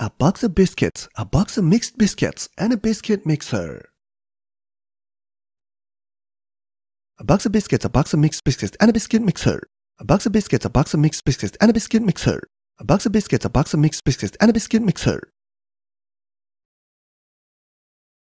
a box of biscuits, a box of mixed biscuits, and a biscuit mixer. A box of biscuits, a box of mixed biscuits, and a biscuit mixer. A box of biscuits, a box of mixed biscuits, and a biscuit mixer. A box of biscuits, a box of mixed biscuits, and a biscuit mixer.